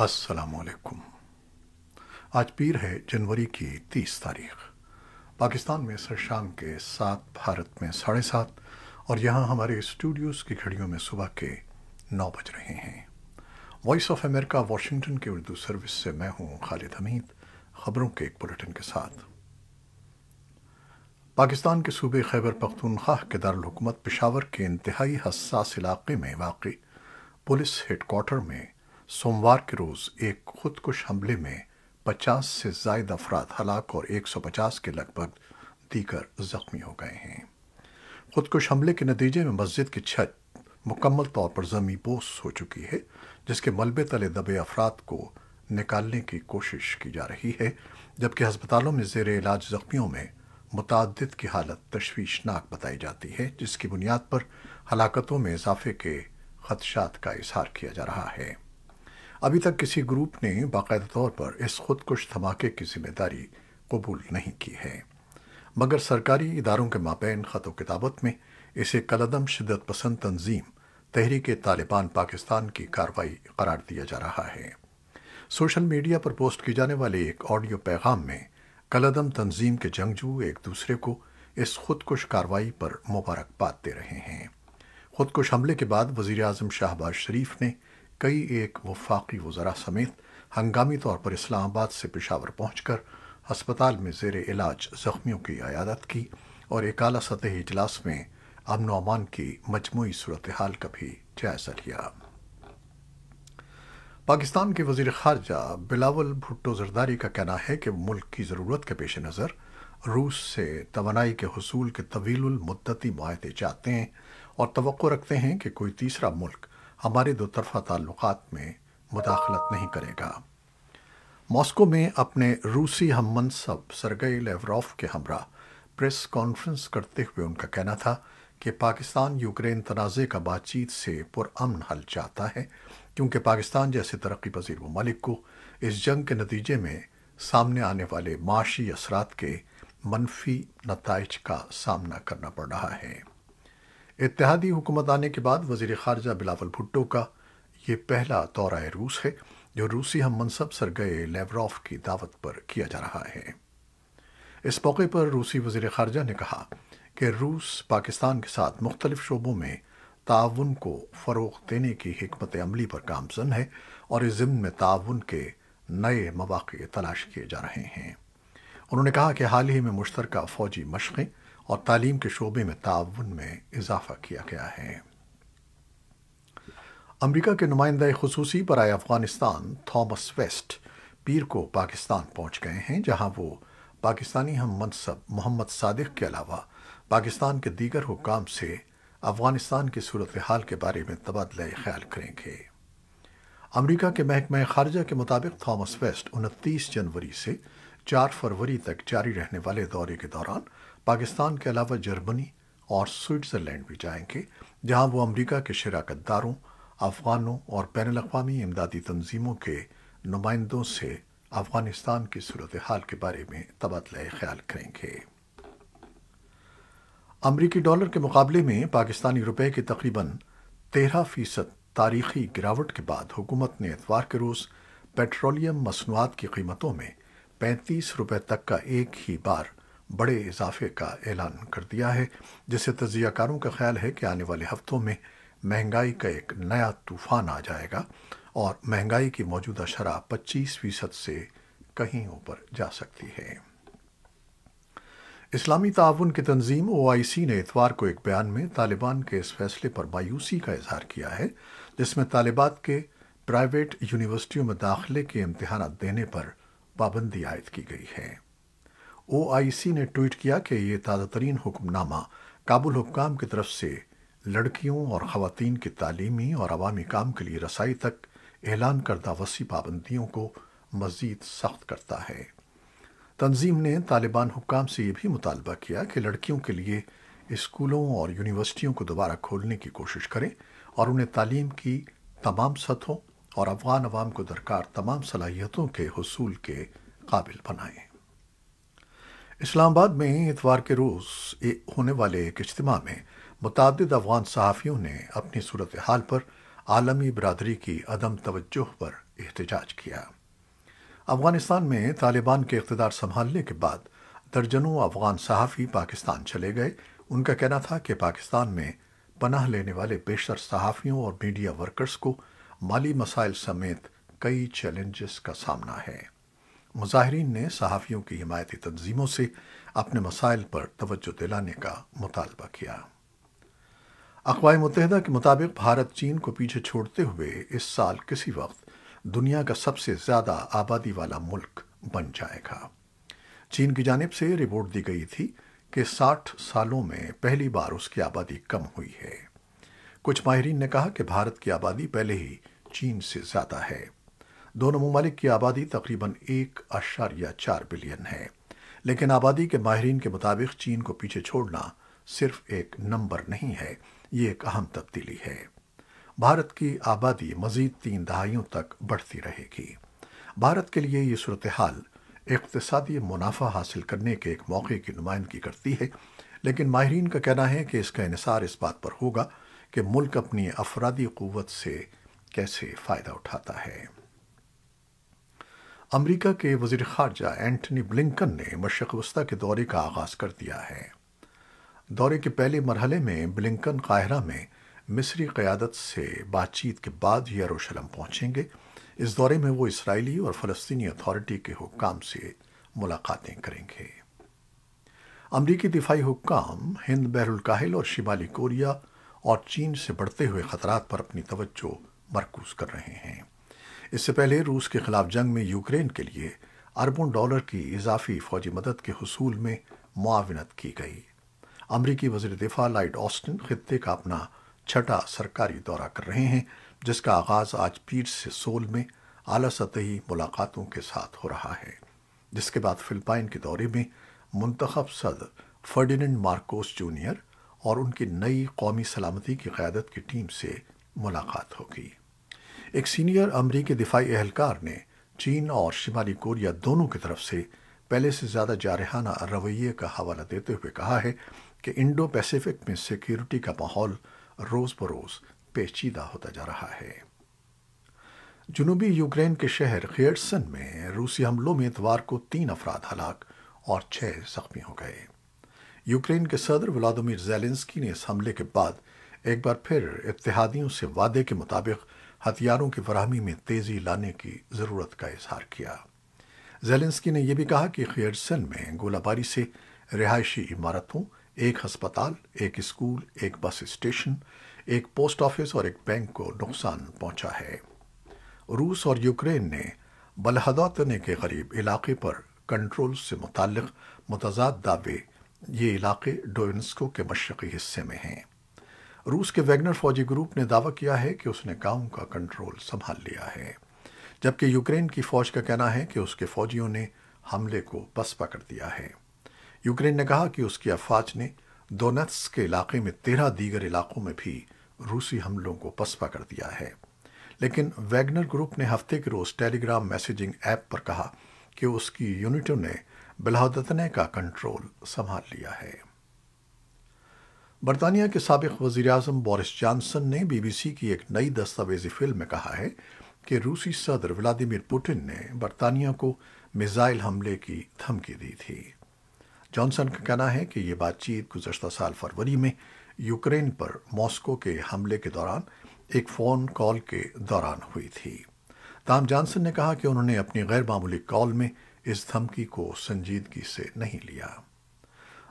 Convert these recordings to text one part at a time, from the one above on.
असलकुम आज पीर है जनवरी की तीस तारीख पाकिस्तान में सर शाम के सात भारत में साढ़े सात और यहाँ हमारे स्टूडियोज़ की घड़ियों में सुबह के नौ बज रहे हैं वॉइस ऑफ अमेरिका वॉशिंगटन की उर्दू सर्विस से मैं हूँ खालिद हमीद खबरों के एक बुलेटिन के साथ पाकिस्तान के सूबे खैबर पख्तूनख्वा के दारकूमत पिशावर के इंतहाई हसास इलाके में वाक़ पुलिस हेडकोार्टर में सोमवार के रोज एक खुदकुश हमले में 50 से जायद अफराद हलाक और 150 के लगभग दीगर जख्मी हो गए हैं खुदकुश हमले के नतीजे में मस्जिद की छत मुकम्मल तौर पर जमी बोस हो चुकी है जिसके मलबे तले दबे अफराद को निकालने की कोशिश की जा रही है जबकि अस्पतालों में जेर इलाज जख्मियों में मुतद की हालत तशवीशनाक बताई जाती है जिसकी बुनियाद पर हलाकतों में इजाफे के खदशात का इजहार किया जा रहा है अभी तक किसी ग्रुप ने बाकायदा तौर पर इस खुदकुश धमाके की जिम्मेदारी कबूल नहीं की है मगर सरकारी इदारों के मापेन ख़त किताबत में इसे कलदम शिदत पसंद तंजीम तहरीक तालिबान पाकिस्तान की कार्रवाई करार दिया जा रहा है सोशल मीडिया पर पोस्ट की जाने वाले एक ऑडियो पैगाम में कलदम तंजीम के जंगजू एक दूसरे को इस खुदकुश कार्रवाई पर मुबारकबाद दे रहे हैं खुदकुश हमले के बाद वजीर अजम शाहबाज शरीफ ने कई एक वफाकी वजरा समेत हंगामी तौर पर इस्लामाबाद से पेशावर पहुंचकर अस्पताल में जेर इलाज जख्मियों की अयादत की और एक अला सतही इजलास में अमन अमान की मजमू सूरत हाल का भी जायजा लिया पाकिस्तान के वजीर खारजा बिलावल भुट्टो जरदारी का कहना है कि मुल्क की ज़रूरत के पेश नज़र रूस से तोनाई के हसूल के तवील मुद्दती माहे चाहते हैं और तो रखते हैं कि कोई तीसरा मुल्क हमारे दो तरफा ताल्लुक में मुदाखलत नहीं करेगा मॉस्को में अपने रूसी हम मनसब सरगई लेवरॉफ के हमरा प्रेस कॉन्फ्रेंस करते हुए उनका कहना था कि पाकिस्तान यूक्रेन तनाज़े का बातचीत से पुरन हल चाहता है क्योंकि पाकिस्तान जैसे तरक्की पजीर ममालिक को इस जंग के नतीजे में सामने आने वाले माशी असरात के मनफी नतज का सामना करना पड़ रहा है इतिहादी हुकूमत आने के बाद वजीर खारजा बिलावल भुट्टो का यह पहला दौरा रूस है जो रूसी हम मनसब सर गए लेवरॉफ की दावत पर किया जा रहा है इस मौके पर रूसी वजीर खारजा ने कहा कि रूस पाकिस्तान के साथ मुख्तलिफ शोबों में ताउन को फ़रोग देने की हमत अमली पर कामजन है और इस ज़िम्न में ताउन के नए मौाक़े तलाश किए जा रहे हैं उन्होंने कहा कि हाल ही में मुश्तरक फ़ौजी मशक़ें और तालीम के शोबे में ताउन में इजाफा किया गया है अमरीका के नुमाइंदा खसूसी बरए अफगानिस्तान थॉमस वेस्ट पीर को पाकिस्तान पहुंच गए हैं जहां वो पाकिस्तानी हम मनसब मोहम्मद सादिक के अलावा पाकिस्तान के दीगर हुकाम से अफगानिस्तान की सूरत हाल के बारे में तबादला ख्याल करेंगे अमरीका के महकमे खारजा के मुताबिक थॉमस वेस्ट उनतीस जनवरी से चार फरवरी तक जारी रहने वाले दौरे के दौरान पाकिस्तान के अलावा जर्मनी और स्विट्ज़रलैंड भी जाएंगे जहां वो अमेरिका के शराकत दारों अफगानों और बैन अवी इमदादी तंजीमों के नुमाइंदों से अफगानिस्तान की सूरत हाल के बारे में तबादला ख्याल करेंगे अमरीकी डॉलर के मुकाबले में पाकिस्तानी रुपये की तकरीबन तेरह फीसद तारीखी गिरावट के बाद हुकूमत ने एतवार के रोज़ पेट्रोलियम मसनूआत की कीमतों में पैंतीस रुपए तक का एक ही बार बड़े इजाफे का ऐलान कर दिया है जिससे तजियाकारों का ख्याल है कि आने वाले हफ्तों में महंगाई का एक नया तूफान आ जाएगा और महंगाई की मौजूदा शराब पच्चीस फीसद से कहीं ऊपर जा सकती है इस्लामी ताउन की तंजीम ओ आई सी ने इतवार को एक बयान में तालिबान के इस फैसले पर मायूसी का इजहार किया है जिसमें तालिबात के प्राइवेट यूनिवर्सिटियों में दाखिले के इम्तहान देने पर पाबंदी आयद की गई है ओआईसी ने ट्वीट किया कि यह ताज़ा तरीन हुक्मनामा काबुल हुक्काम की तरफ से लड़कियों और ख़वातीन की तालीमी और अवामी काम के लिए रसाई तक ऐलान करदा वसी पाबंदियों को मज़ीद सख्त करता है तंजीम ने तालिबान हुक्काम से यह भी मुतालबा किया कि लड़कियों के लिए स्कूलों और यूनिवर्सिटियों को दोबारा खोलने की कोशिश करें और उन्हें तालीम की तमाम सतहों और अफगान अवाम को दरकार तमाम सलाहियतों के हसूल के काबिल बनाए इस्लामाबाद में इतवार के रोज़ होने वाले एक इज्तम में मुतद अफगान सहाफ़ियों ने अपनी सूरत हाल पर आलमी बरदरी की अदम तवज्जो पर एहतजाज किया अफगानिस्तान में तालिबान के इकतदार संभालने के बाद दर्जनों अफगान सहाफ़ी पाकिस्तान चले गए उनका कहना था कि पाकिस्तान में पनाह लेने वाले बेशर सहाफ़ियों और मीडिया वर्कर्स को माली मसाइल समेत कई चैलेंजेस का सामना है मुजाहरीन ने सहाफ़ियों की हिमायती तंजीमों से अपने मसाइल पर तवज्जो दिलाने का मुतालबा किया अकवा मुतहदा के मुताबिक भारत चीन को पीछे छोड़ते हुए इस साल किसी वक्त दुनिया का सबसे ज़्यादा आबादी वाला मुल्क बन जाएगा चीन की जानब से रिपोर्ट दी गई थी कि 60 सालों में पहली बार उसकी आबादी कम हुई है कुछ माहरीन ने कहा कि भारत की आबादी पहले ही चीन से ज्यादा है दोनों ममालिक की आबादी तकरीबन एक या चार बिलियन है लेकिन आबादी के माहरीन के मुताबिक चीन को पीछे छोड़ना सिर्फ एक नंबर नहीं है ये एक अहम तब्दीली है भारत की आबादी मजीद तीन दहाइयों तक बढ़ती रहेगी भारत के लिए यह सूरत हाल इकतदी मुनाफा हासिल करने के एक मौके की नुमाइंदगी करती है लेकिन माहरीन का कहना है कि इसका इसार इस बात पर होगा कि मुल्क अपनी अफरादी क़वत से कैसे फ़ायदा उठाता है अमेरिका के वजीर खारजा एंटनी ब्लिंकन ने मशक वस्ता के दौरे का आगाज़ कर दिया है दौरे के पहले मरहले में ब्लिंकन काहरा में मिस्री क़्यादत से बातचीत के बाद यरूशलम पहुंचेंगे इस दौरे में वो इसराइली और फलस्तनी अथॉरिटी के हुक्म से मुलाकातें करेंगे अमरीकी दिफाई हुक्म हिंद बहरुल काहिल और शिमाली कोरिया और चीन से बढ़ते हुए ख़तरात पर अपनी तवज्जो मरकूज कर रहे हैं इससे पहले रूस के खिलाफ जंग में यूक्रेन के लिए अरबों डॉलर की इजाफी फौजी मदद के हसूल में मुआवनत की गई अमरीकी वजीर दिफा लाइट ऑस्टिन खत्े का अपना छठा सरकारी दौरा कर रहे हैं जिसका आगाज आज पीठ से सोल में आला सतही मुलाकातों के साथ हो रहा है जिसके बाद फिलिपाइन के दौरे में मंतखब सदर फर्डिनेंड मार्कोस जूनियर और उनकी नई कौमी सलामती की क्यादत की टीम से मुलाकात होगी एक सीनियर अमरीकी दिफाई एहलकार ने चीन और शिमाली कोरिया दोनों की तरफ से पहले से ज़्यादा जारहाना रवैये का हवाला देते हुए कहा है कि इंडो पैसिफिक में सिक्योरिटी का माहौल रोज़ बरोज़ पेचीदा होता जा रहा है जुनूबी यूक्रेन के शहर खेडसन में रूसी हमलों में इतवार को तीन अफराद हलाक और छह जख्मी हो गए यूक्रेन के सदर व्लादिमिर जेलेंस्की ने इस हमले के बाद एक बार फिर इत्तेहादियों से वादे के मुताबिक हथियारों की फरहमी में तेज़ी लाने की ज़रूरत का इजहार किया जेलेंस्की ने यह भी कहा कि खियरसन में गोलाबारी से रिहायशी इमारतों एक हस्पताल एक स्कूल एक बस स्टेशन एक पोस्ट ऑफिस और एक बैंक को नुकसान पहुंचा है रूस और यूक्रेन ने बलहदातने के करीब इलाके पर कंट्रोल से मुतल मुतजाद दावे ये इलाके डोइंस्को के मशरकी हिस्से में हैं रूस के वैगनर फौजी ग्रुप ने दावा किया है कि उसने गांव का कंट्रोल संभाल लिया है जबकि यूक्रेन की फौज का कहना है कि उसके फौजियों ने हमले को बस पकड़ दिया है यूक्रेन ने कहा कि उसकी अफवाज ने दोनत्स के इलाके में तेरह दीगर इलाकों में भी रूसी हमलों को बस पकड़ दिया है लेकिन वैगनर ग्रुप ने हफ्ते के रोज़ टेलीग्राम मैसेजिंग ऐप पर कहा कि उसकी यूनिटों ने बिलादतने का कंट्रोल संभाल लिया है बरतानिया के सबक वज़ी अजम बोरिस जॉनसन ने बी बी सी की एक नई दस्तावेजी फिल्म में कहा है कि रूसी सदर व्लादिमिर पुटिन ने बरतानिया को मिज़ाइल हमले की धमकी दी थी जॉनसन का कहना है कि यह बातचीत गुजशत साल फरवरी में यूक्रेन पर मॉस्को के हमले के दौरान एक फ़ोन कॉल के दौरान हुई थी ताम जॉनसन ने कहा कि उन्होंने अपनी गैर मामूली कॉल में इस धमकी को संजीदगी से नहीं लिया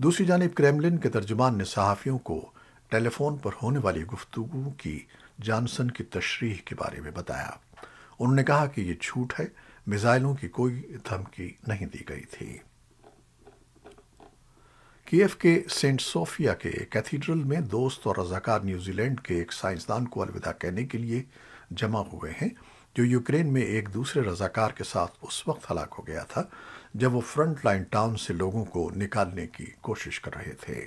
दूसरी जानब क्रेमलिन के तर्जुमान ने सहाफ़ियों को टेलीफोन पर होने वाली गुफ्तु की जानसन की तशरीह के बारे में बताया उन्होंने कहा कि यह झूठ है मिज़ाइलों की कोई धमकी नहीं दी गई थी कीव के सेंट सोफिया के कैथीड्रल में दोस्त और रजाकार न्यूजीलैंड के एक साइंसदान को अलविदा कहने के लिए जमा हुए हैं जो यूक्रेन में एक दूसरे रजाकार के साथ उस वक्त हलाक हो गया था जब वो फ्रंट लाइन टाउन से लोगों को निकालने की कोशिश कर रहे थे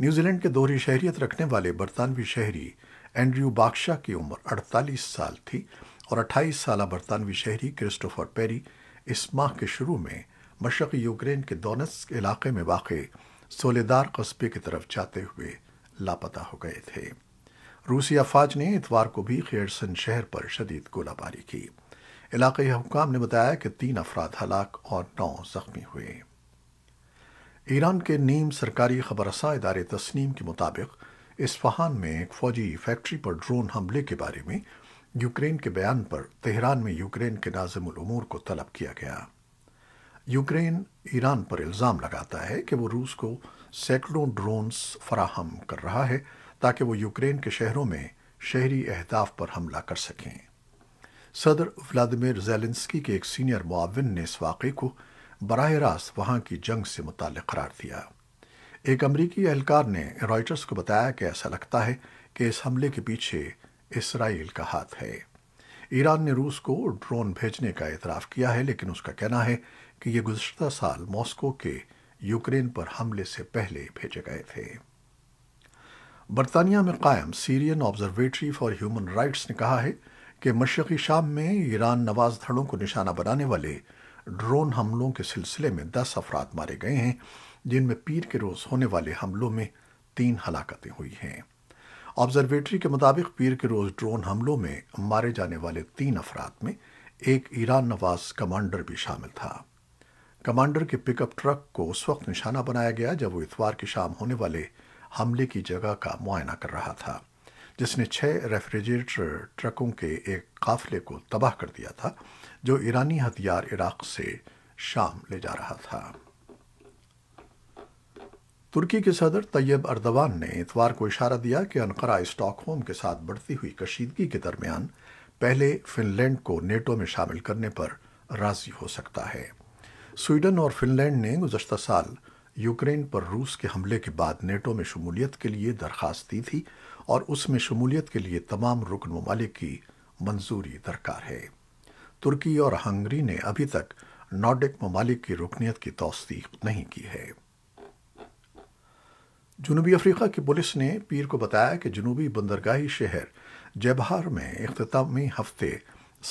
न्यूजीलैंड के दोहरी शहरियत रखने वाले बरतानवी शहरी एंड्रयू बादशाह की उम्र 48 साल थी और 28 साल बरतानवी शहरी क्रिस्टोफर पेरी इस माह के शुरू में मशक़ी यूक्रेन के दोनस इलाके में वाक़ सोलेदार कस्बे की तरफ जाते हुए लापता हो गए थे रूसी अफवाज ने इतवार को भी खेरसन शहर पर शदीद गोलाबारी की इलाके हुकाम ने बताया कि तीन अफराद हलाक और नौ जख्मी हुए ईरान के नीम सरकारी खबरसा इदारे तस्नीम के मुताबिक इस्फहान में एक फौजी फैक्ट्री पर ड्रोन हमले के बारे में यूक्रेन के बयान पर तेहरान में यूक्रेन के नाजमूर को तलब किया गया यूक्रेन ईरान पर इल्ज़ाम लगाता है कि वो रूस को सैकड़ों ड्रोन्स फराहम कर रहा है ताकि वो यूक्रेन के शहरों में शहरी अहदाफ पर हमला कर सकें सदर व्लादिमिर जेलेंस्की के एक सीनियर मुआविन ने इस वाक़े को बरह रास्त वहां की जंग से मुतल करार दिया एक अमरीकी एहलकार ने रॉयटर्स को बताया कि ऐसा लगता है कि इस हमले के पीछे इसराइल का हाथ है ईरान ने रूस को ड्रोन भेजने का एतराफ़ किया है लेकिन उसका कहना है कि ये गुजशत साल मॉस्को के यूक्रेन पर हमले से पहले भेजे गए थे बरतानिया में कायम Syrian observatory for human rights ने कहा है कि मशरकी शाम में ईरान नवाज धड़ों को निशाना बनाने वाले ड्रोन हमलों के सिलसिले में दस अफराद मारे गए हैं जिनमें पीर के रोज़ होने वाले हमलों में तीन हलाकतें हुई हैं ऑब्जर्वेटरी के मुताबिक पीर के रोज़ ड्रोन हमलों में मारे जाने वाले तीन अफराद में एक ईरान नवाज कमांडर भी शामिल था कमांडर के पिकअप ट्रक को उस वक्त निशाना बनाया गया जब वो इतवार की शाम होने वाले हमले की जगह का मुआयना कर रहा था जिसने छः रेफ्रिजरेटर ट्रकों के एक काफले को तबाह कर दिया था जो ईरानी हथियार इराक से शाम ले जा रहा था तुर्की के सदर तैयब अर्दवान ने इतवार को इशारा दिया कि अनकरा स्टॉकहोम के साथ बढ़ती हुई कशीदगी के दरमियान पहले फिनलैंड को नेटो में शामिल करने पर राजी हो सकता है स्वीडन और फिनलैंड ने गुजशत साल यूक्रेन पर रूस के हमले के बाद नेटो में शमूलियत के लिए दरखास्त दी थी और उसमें शमूलियत के लिए तमाम रुकन ममालिक की मंजूरी दरकार है तुर्की और हंगरी ने अभी तक नॉर्डिक ममालिक की रुकनीत की तोसीक नहीं की है जनूबी अफ्रीका की पुलिस ने पीर को बताया कि जनूबी बंदरगाही शहर जबहार में अख्तामी हफ्ते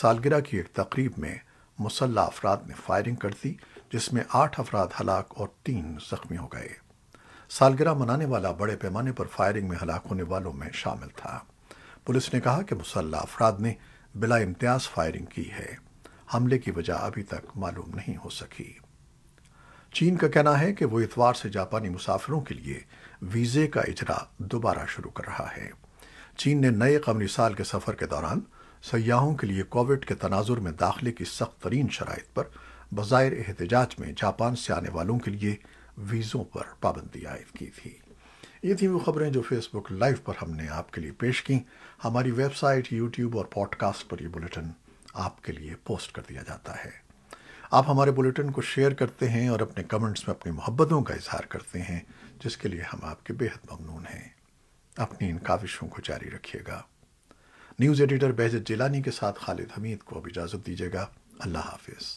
सालगिरह की एक तकरीब में मुसल्ला अफराद ने फायरिंग कर दी जिसमें आठ अफराद हलाक और तीन जख्मी हो गए सालगिरह मनाने वाला बड़े पैमाने पर फायरिंग में हलाक होने वालों में शामिल था पुलिस ने कहा कि मुसल्ला अफराद ने बिला इम्तियाज फायरिंग की है हमले की वजह अभी तक मालूम नहीं हो सकी चीन का कहना है कि वो इतवार से जापानी मुसाफिरों के लिए वीज़े का इजरा दोबारा शुरू कर रहा है चीन ने नए कमरी साल के सफ़र के दौरान सयाहों के लिए कोविड के तनाजुर में दाखिले की सख्त तरीन शराइ पर बज़ाहिर एहतजाज में जापान से आने वालों के लिए वीज़ों पर पाबंदी आयद की थी ये थी वो खबरें जो फेसबुक लाइव पर हमने आपके लिए पेश की हमारी वेबसाइट यूट्यूब और पॉडकास्ट पर ये बुलेटिन आपके लिए पोस्ट कर दिया जाता है आप हमारे बुलेटिन को शेयर करते हैं और अपने कमेंट्स में अपनी मोहब्बतों का इजहार करते हैं जिसके लिए हम आपके बेहद ममनून हैं अपनी इन काविशों को जारी रखिएगा न्यूज़ एडिटर बहजत जिलानी के साथ खालिद हमीद को अब इजाज़त दीजिएगा अल्लाह हाफिज़